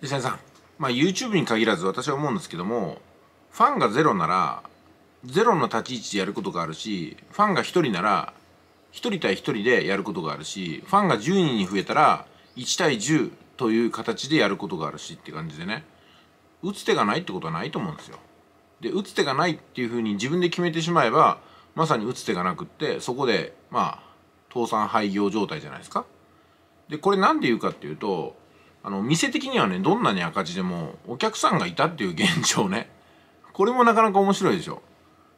石谷さん、まあ、YouTube に限らず私は思うんですけどもファンがゼロならゼロの立ち位置でやることがあるしファンが1人なら1人対1人でやることがあるしファンが10人に増えたら1対10という形でやることがあるしって感じでね打つ手がないってことはないと思うんですよ。で打つ手がないっていうふうに自分で決めてしまえばまさに打つ手がなくってそこでまあ倒産廃業状態じゃないですか。でこれ何で言うかっていうとあの店的にはねどんなに赤字でもお客さんがいたっていう現状ね これもなかなか面白いでしょ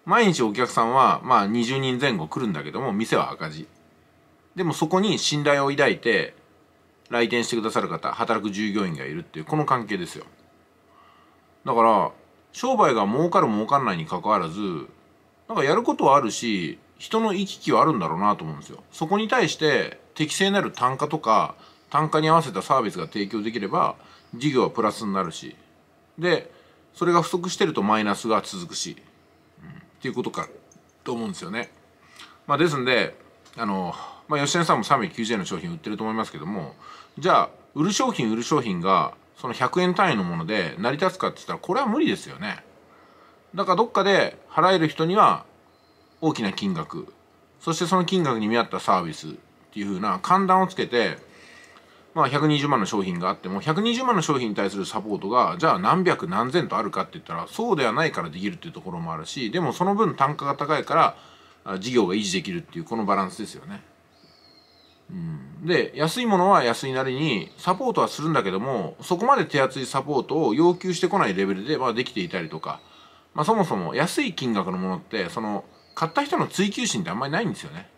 毎日お客さんはまあ20人前後来るんだけども店は赤字でもそこに信頼を抱いて来店してくださる方働く従業員がいるっていうこの関係ですよだから商売が儲かる儲かんないにかかわらずなんかやることはあるし人の行き来はあるんだろうなと思うんですよそこに対して適正なる単価とか単価に合わせたサービスが提供できれば事業はプラスになるしでそれが不足してるとマイナスが続くし、うん、っていうことかと思うんですよね。まあ、ですんであの、まあ、吉田さんも390円の商品売ってると思いますけどもじゃあ売る商品売る商品がその100円単位のもので成り立つかって言ったらこれは無理ですよね。だからどっかで払える人には大きな金額そしてその金額に見合ったサービスっていうふうな寒暖をつけてまあ、120万の商品があっても120万の商品に対するサポートがじゃあ何百何千とあるかって言ったらそうではないからできるっていうところもあるしでもその分単価が高いから事業が維持できるっていうこのバランスですよね。うん、で安いものは安いなりにサポートはするんだけどもそこまで手厚いサポートを要求してこないレベルで、まあ、できていたりとか、まあ、そもそも安い金額のものってその買った人の追求心ってあんまりないんですよね。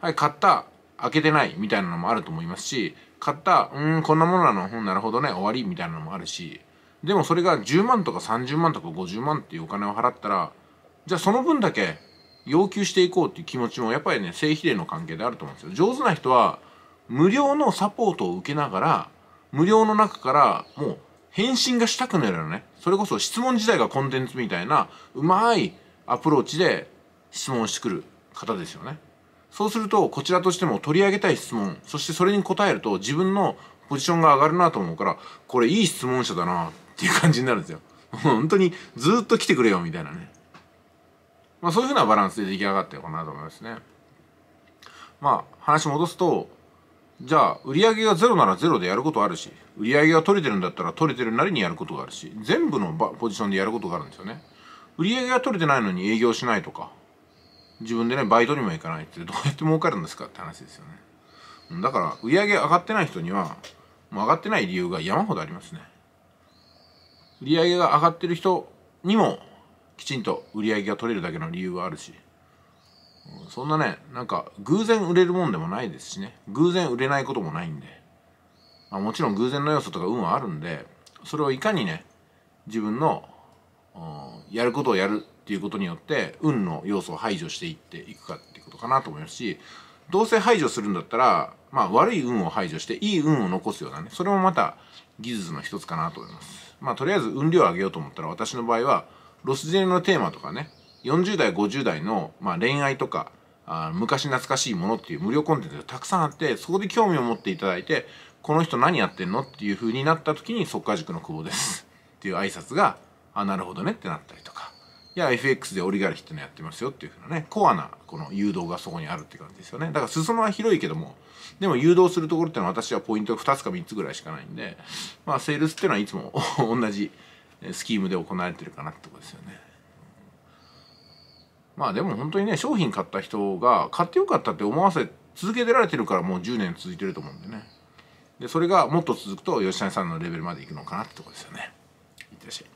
はい買った開けてないみたいなのもあると思いますし買ったうんこんなものなのほんなるほどね終わりみたいなのもあるしでもそれが10万とか30万とか50万っていうお金を払ったらじゃあその分だけ要求していこうっていう気持ちもやっぱりね性比例の関係であると思うんですよ上手な人は無料のサポートを受けながら無料の中からもう返信がしたくなるよねそれこそ質問自体がコンテンツみたいなうまいアプローチで質問してくる方ですよねそうするとこちらとしても取り上げたい質問そしてそれに答えると自分のポジションが上がるなと思うからこれいい質問者だなっていう感じになるんですよ。本当にずっと来てくれよみたいなね。まあそういうふうなバランスで出来上がってるかなと思いますね。まあ話戻すとじゃあ売り上げがゼロならゼロでやることあるし売り上げが取れてるんだったら取れてるなりにやることがあるし全部のポジションでやることがあるんですよね。売り上げが取れてないのに営業しないとか自分でねバイトにも行かないってどうやって儲かるんですかって話ですよねだから売り上げ上がってない人にはもう上がってない理由が山ほどありますね売り上げが上がってる人にもきちんと売り上げが取れるだけの理由はあるしそんなねなんか偶然売れるもんでもないですしね偶然売れないこともないんで、まあ、もちろん偶然の要素とか運はあるんでそれをいかにね自分のやることをやるっていうことによって運の要素を排除していっていくかっていうことかなと思いますしどうせ排除するんだったら、まあ、悪い運を排除していい運を残すようなねそれもまた技術の一つかなと思いますまあとりあえず運量を上げようと思ったら私の場合はロスジェネのテーマとかね40代50代の、まあ、恋愛とかあ昔懐かしいものっていう無料コンテンツがたくさんあってそこで興味を持っていただいてこの人何やってんのっていう風になった時にっか塾の久保ですっていう挨拶があなるほどねってなったりとかいや FX でオリガルヒってのやってますよっていうふうなねコアなこの誘導がそこにあるって感じですよねだから裾野は広いけどもでも誘導するところっていうのは私はポイントが2つか3つぐらいしかないんでまあセールスっていうのはいつも 同じスキームで行われてるかなってことですよね。まあでも本当にね商品買った人が買ってよかったって思わせ続けてられてるからもう10年続いてると思うんでねでそれがもっと続くと吉谷さんのレベルまでいくのかなってとこですよねいってらっしゃい